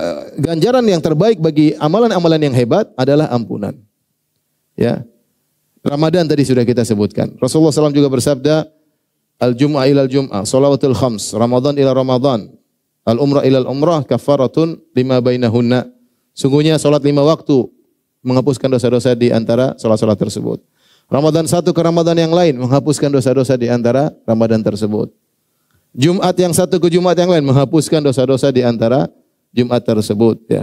Eh, ganjaran yang terbaik bagi amalan-amalan yang hebat adalah ampunan. Ya. Ramadan tadi sudah kita sebutkan. Rasulullah SAW juga bersabda, Al-Jum'ah ilal Jum'ah, Salawatul Khams, Ramadan ila Ramadan, Al-Umrah ilal Umrah, Kafaratun lima bainahunna. Sungguhnya salat lima waktu menghapuskan dosa-dosa di antara salat-salat tersebut. Ramadan satu ke Ramadan yang lain menghapuskan dosa-dosa di antara Ramadan tersebut. Jumat yang satu ke Jumat yang lain menghapuskan dosa-dosa di antara Jumat tersebut ya.